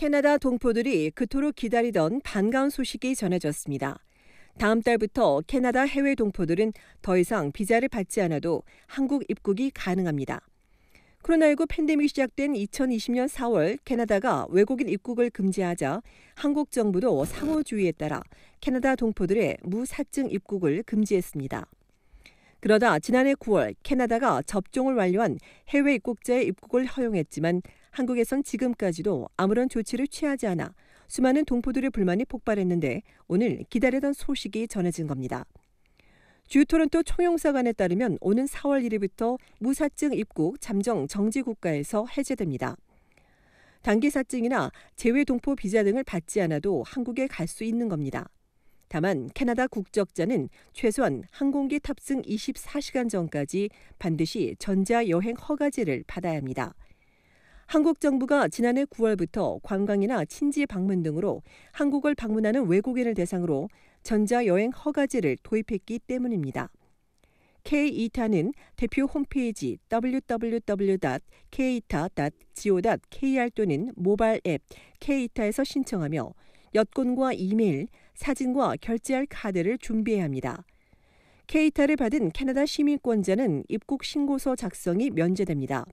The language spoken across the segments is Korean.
캐나다 동포들이 그토록 기다리던 반가운 소식이 전해졌습니다. 다음 달부터 캐나다 해외 동포들은 더 이상 비자를 받지 않아도 한국 입국이 가능합니다. 코로나19 팬데믹 시작된 2020년 4월 캐나다가 외국인 입국을 금지하자 한국 정부도 상호주의에 따라 캐나다 동포들의 무사증 입국을 금지했습니다. 그러다 지난해 9월 캐나다가 접종을 완료한 해외 입국자의 입국을 허용했지만 한국에선 지금까지도 아무런 조치를 취하지 않아 수많은 동포들의 불만이 폭발했는데 오늘 기다리던 소식이 전해진 겁니다. 주 토론토 총영사관에 따르면 오는 4월 1일부터 무사증 입국 잠정 정지 국가에서 해제됩니다. 단기 사증이나 재외 동포 비자 등을 받지 않아도 한국에 갈 수 있는 겁니다. 다만 캐나다 국적자는 최소한 항공기 탑승 24시간 전까지 반드시 전자 여행 허가제를 받아야 합니다. 한국 정부가 지난해 9월부터 관광이나 친지 방문 등으로 한국을 방문하는 외국인을 대상으로 전자여행 허가제를 도입했기 때문입니다. K2타는 대표 홈페이지 www.kita.go.kr 또는 모바일 앱 K2타에서 신청하며 여권과 이메일, 사진과 결제할 카드를 준비해야 합니다. K타를 받은 캐나다 시민권자는 입국 신고서 작성이 면제됩니다.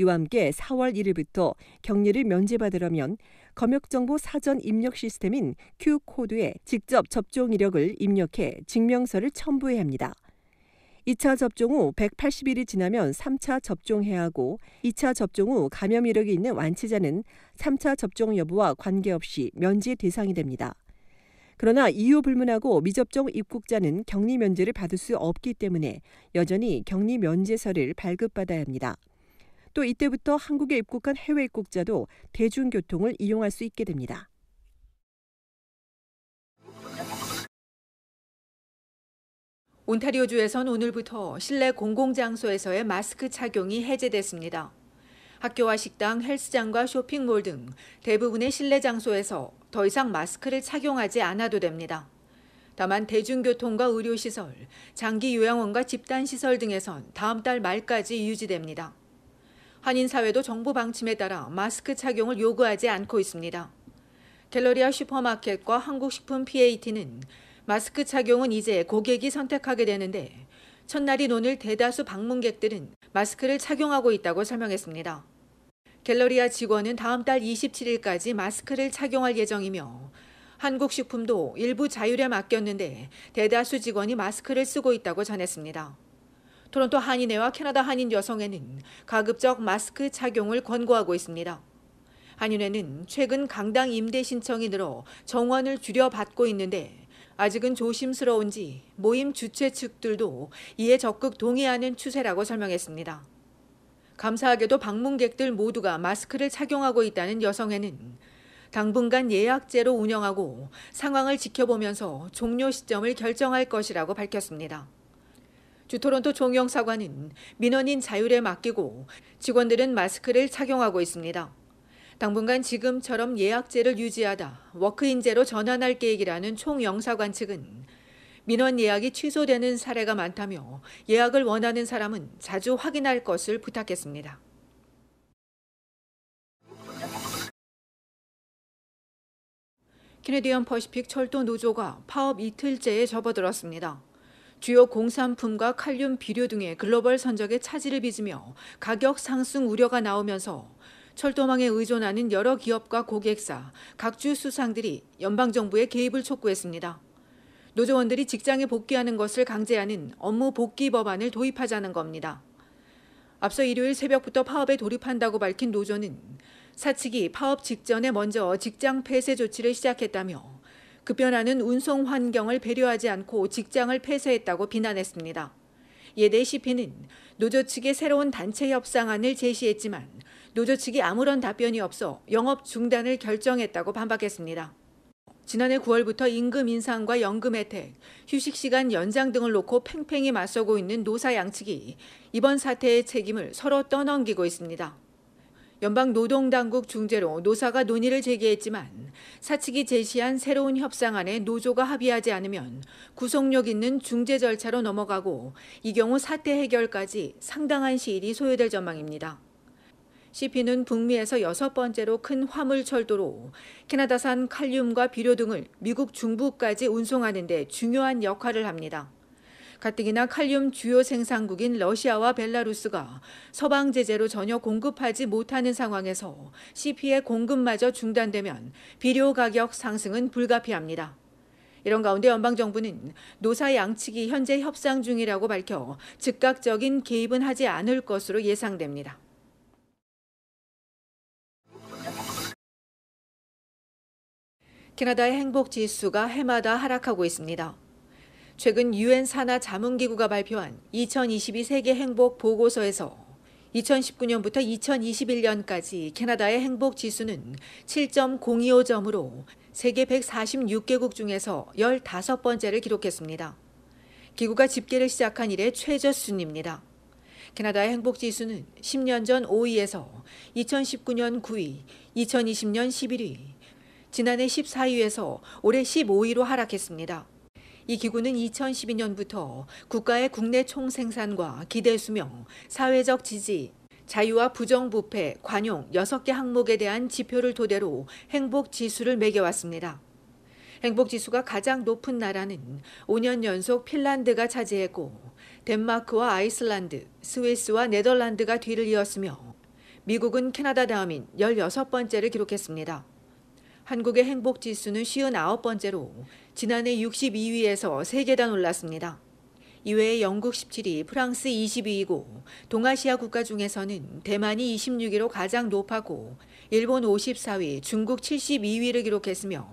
이와 함께 4월 1일부터 격리를 면제받으려면 검역정보 사전 입력 시스템인 Q코드에 직접 접종 이력을 입력해 증명서를 첨부해야 합니다. 2차 접종 후 180일이 지나면 3차 접종해야 하고 2차 접종 후 감염 이력이 있는 완치자는 3차 접종 여부와 관계없이 면제 대상이 됩니다. 그러나 이유 불문하고 미접종 입국자는 격리 면제를 받을 수 없기 때문에 여전히 격리 면제서를 발급받아야 합니다. 또 이때부터 한국에 입국한 해외 입국자도 대중교통을 이용할 수 있게 됩니다. 온타리오주에선 오늘부터 실내 공공장소에서의 마스크 착용이 해제됐습니다. 학교와 식당, 헬스장과 쇼핑몰 등 대부분의 실내 장소에서 더 이상 마스크를 착용하지 않아도 됩니다. 다만 대중교통과 의료시설, 장기 요양원과 집단시설 등에선 다음 달 말까지 유지됩니다. 한인 사회도 정부 방침에 따라 마스크 착용을 요구하지 않고 있습니다. 갤러리아 슈퍼마켓과 한국식품 PAT는 마스크 착용은 이제 고객이 선택하게 되는데 첫날이 오늘 대다수 방문객들은 마스크를 착용하고 있다고 설명했습니다. 갤러리아 직원은 다음 달 27일까지 마스크를 착용할 예정이며 한국식품도 일부 자율에 맡겼는데 대다수 직원이 마스크를 쓰고 있다고 전했습니다. 토론토 한인회와 캐나다 한인 여성회는 가급적 마스크 착용을 권고하고 있습니다. 한인회는 최근 강당 임대 신청이 늘어 정원을 줄여받고 있는데 아직은 조심스러운지 모임 주최 측들도 이에 적극 동의하는 추세라고 설명했습니다. 감사하게도 방문객들 모두가 마스크를 착용하고 있다는 여성회는 당분간 예약제로 운영하고 상황을 지켜보면서 종료 시점을 결정할 것이라고 밝혔습니다. 주토론토 총영사관은 민원인 자율에 맡기고 직원들은 마스크를 착용하고 있습니다. 당분간 지금처럼 예약제를 유지하다 워크인제로 전환할 계획이라는 총영사관 측은 민원 예약이 취소되는 사례가 많다며 예약을 원하는 사람은 자주 확인할 것을 부탁했습니다. 캐네디언 퍼시픽 철도 노조가 파업 이틀째에 접어들었습니다. 주요 공산품과 칼륨 비료 등의 글로벌 선적에 차질을 빚으며 가격 상승 우려가 나오면서 철도망에 의존하는 여러 기업과 고객사, 각주 수상들이 연방정부의 개입을 촉구했습니다. 노조원들이 직장에 복귀하는 것을 강제하는 업무 복귀 법안을 도입하자는 겁니다. 앞서 일요일 새벽부터 파업에 돌입한다고 밝힌 노조는 사측이 파업 직전에 먼저 직장 폐쇄 조치를 시작했다며 급변하는 운송 환경을 배려하지 않고 직장을 폐쇄했다고 비난했습니다. 예대 CP는 노조 측의 새로운 단체 협상안을 제시했지만 노조 측이 아무런 답변이 없어 영업 중단을 결정했다고 반박했습니다. 지난해 9월부터 임금 인상과 연금 혜택, 휴식 시간 연장 등을 놓고 팽팽히 맞서고 있는 노사 양측이 이번 사태의 책임을 서로 떠넘기고 있습니다. 연방노동당국 중재로 노사가 논의를 재개했지만 사측이 제시한 새로운 협상안에 노조가 합의하지 않으면 구속력 있는 중재 절차로 넘어가고 이 경우 사태 해결까지 상당한 시일이 소요될 전망입니다. CP는 북미에서 여섯 번째로 큰 화물 철도로 캐나다산 칼륨과 비료 등을 미국 중부까지 운송하는 데 중요한 역할을 합니다. 가뜩이나 칼륨 주요 생산국인 러시아와 벨라루스가 서방 제재로 전혀 공급하지 못하는 상황에서 CP의 공급마저 중단되면 비료 가격 상승은 불가피합니다. 이런 가운데 연방정부는 노사 양측이 현재 협상 중이라고 밝혀 즉각적인 개입은 하지 않을 것으로 예상됩니다. 캐나다의 행복 지수가 해마다 하락하고 있습니다. 최근 유엔 산하 자문기구가 발표한 2022 세계 행복 보고서에서 2019년부터 2021년까지 캐나다의 행복 지수는 7.025점으로 세계 146개국 중에서 15번째를 기록했습니다. 기구가 집계를 시작한 이래 최저순입니다. 캐나다의 행복 지수는 10년 전 5위에서 2019년 9위, 2020년 11위, 지난해 14위에서 올해 15위로 하락했습니다. 이 기구는 2012년부터 국가의 국내 총생산과 기대 수명, 사회적 지지, 자유와 부정부패, 관용 6개 항목에 대한 지표를 토대로 행복 지수를 매겨왔습니다. 행복 지수가 가장 높은 나라는 5년 연속 핀란드가 차지했고 덴마크와 아이슬란드, 스위스와 네덜란드가 뒤를 이었으며 미국은 캐나다 다음인 16번째를 기록했습니다. 한국의 행복 지수는 쉬운 아홉 번째로 지난해 62위에서 3계단 올랐습니다. 이외에 영국 17위, 프랑스 22위고 동아시아 국가 중에서는 대만이 26위로 가장 높았고 일본 54위, 중국 72위를 기록했으며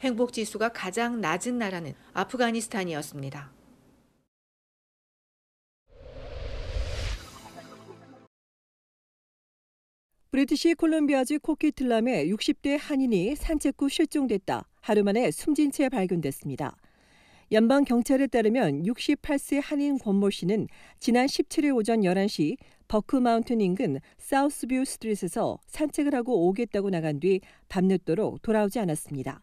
행복 지수가 가장 낮은 나라는 아프가니스탄이었습니다. 브리티시 콜롬비아주 코키틀람의 60대 한인이 산책 후 실종됐다. 하루 만에 숨진 채 발견됐습니다. 연방 경찰에 따르면 68세 한인 권모 씨는 지난 17일 오전 11시 버크 마운틴 인근 사우스뷰 스트릿에서 산책을 하고 오겠다고 나간 뒤 밤늦도록 돌아오지 않았습니다.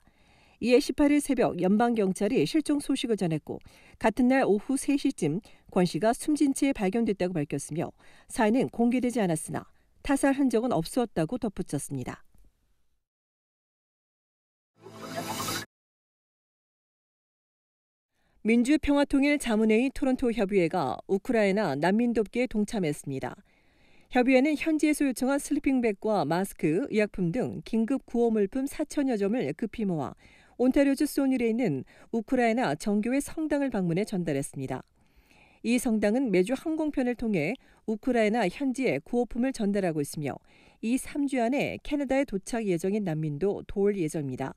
이에 18일 새벽 연방 경찰이 실종 소식을 전했고 같은 날 오후 3시쯤 권 씨가 숨진 채 발견됐다고 밝혔으며 사인은 공개되지 않았으나 타살 한적은 없었다고 덧붙였습니다. 민주평화통일자문회의 토론토 협의회가 우크라이나 난민 돕기에 동참했습니다. 협의회는 현지에서 요청한 슬리핑백과 마스크, 의약품 등 긴급 구호물품 4천여 점을 급히 모아 온타리오주 소닐에 있는 우크라이나 정교회 성당을 방문해 전달했습니다. 이 성당은 매주 항공편을 통해 우크라이나 현지에 구호품을 전달하고 있으며 이 3주 안에 캐나다에 도착 예정인 난민도 도울 예정입니다.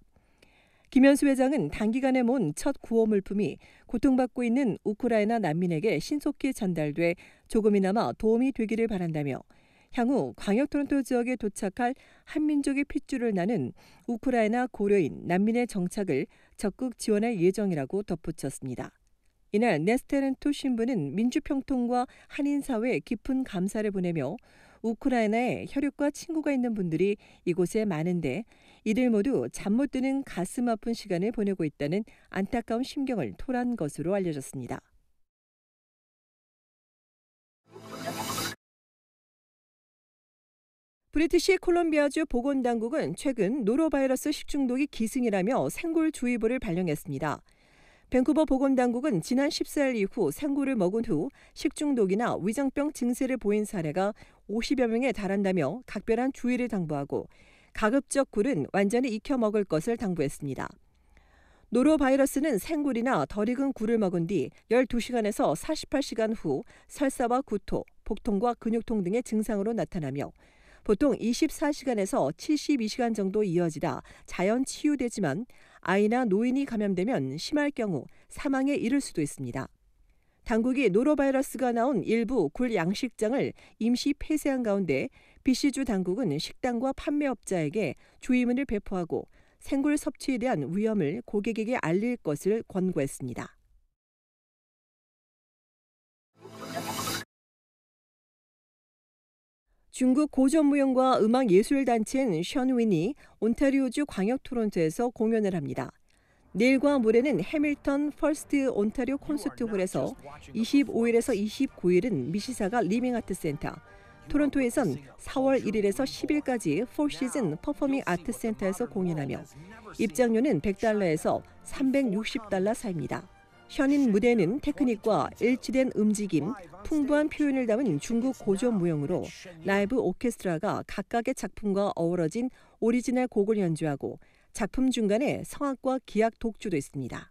김현수 회장은 단기간에 모첫 구호 물품이 고통받고 있는 우크라이나 난민에게 신속히 전달돼 조금이나마 도움이 되기를 바란다며 향후 광역 토론토 지역에 도착할 한민족의 핏줄을 나는 우크라이나 고려인 난민의 정착을 적극 지원할 예정이라고 덧붙였습니다. 이날 네스테렌토 신부는 민주평통과 한인사회에 깊은 감사를 보내며 우크라이나에 혈육과 친구가 있는 분들이 이곳에 많은데 이들 모두 잠 못 드는 가슴 아픈 시간을 보내고 있다는 안타까운 심경을 토란 것으로 알려졌습니다. 브리티시 콜롬비아주 보건당국은 최근 노로바이러스 식중독이 기승이라며 생골 주의보를 발령했습니다. 밴쿠버 보건당국은 지난 14일 이후 생굴을 먹은 후 식중독이나 위장병 증세를 보인 사례가 50여 명에 달한다며 각별한 주의를 당부하고 가급적 굴은 완전히 익혀 먹을 것을 당부했습니다. 노로바이러스는 생굴이나 덜 익은 굴을 먹은 뒤 12시간에서 48시간 후 설사와 구토, 복통과 근육통 등의 증상으로 나타나며 보통 24시간에서 72시간 정도 이어지다 자연 치유되지만 아이나 노인이 감염되면 심할 경우 사망에 이를 수도 있습니다. 당국이 노로바이러스가 나온 일부 굴 양식장을 임시 폐쇄한 가운데 BC주 당국은 식당과 판매업자에게 주의문을 배포하고 생굴 섭취에 대한 위험을 고객에게 알릴 것을 권고했습니다. 중국 고전무용과 음악예술단체인 션윈이 온타리오주 광역 토론토에서 공연을 합니다. 내일과 모레는 해밀턴 퍼스트 온타리오 콘서트홀에서 25일에서 29일은 미시사가 리밍아트 센터, 토론토에선 4월 1일에서 10일까지 포시즌 퍼포밍 아트 센터에서 공연하며 입장료는 100달러에서 360달러 사입니다. 현인 무대는 테크닉과 일치된 움직임, 풍부한 표현을 담은 중국 고전 무용으로 라이브 오케스트라가 각각의 작품과 어우러진 오리지널 곡을 연주하고 작품 중간에 성악과 기악 독주도 있습니다.